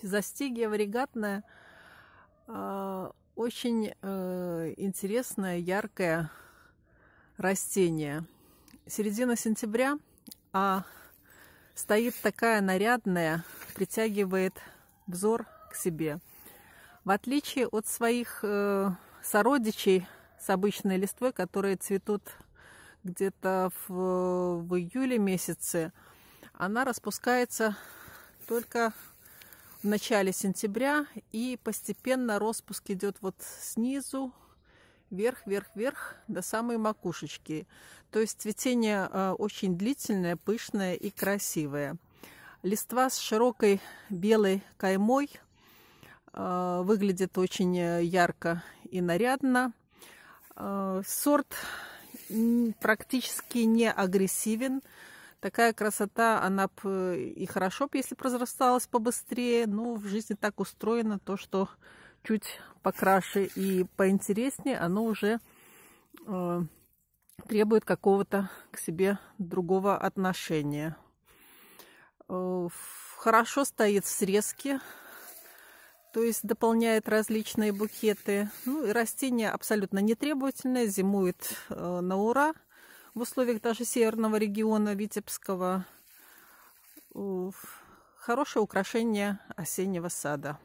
Пизостигия варигатная очень э, интересное, яркое растение. Середина сентября, а стоит такая нарядная, притягивает взор к себе. В отличие от своих э, сородичей с обычной листвой, которые цветут где-то в, в июле месяце, она распускается только в начале сентября, и постепенно распуск идет вот снизу, вверх, вверх, вверх до самой макушечки. То есть цветение э, очень длительное, пышное и красивое. Листва с широкой белой каймой э, выглядит очень э, ярко и нарядно. Сорт практически не агрессивен такая красота, она э, и хорошо бы, если разрасталась побыстрее, но в жизни так устроено то, что чуть покраше и поинтереснее, оно уже э, требует какого-то к себе другого отношения. Э, хорошо стоит в срезке, то есть дополняет различные букеты. Ну и растение абсолютно не требовательное, зимует э, на ура – в условиях даже северного региона Витебского хорошее украшение осеннего сада.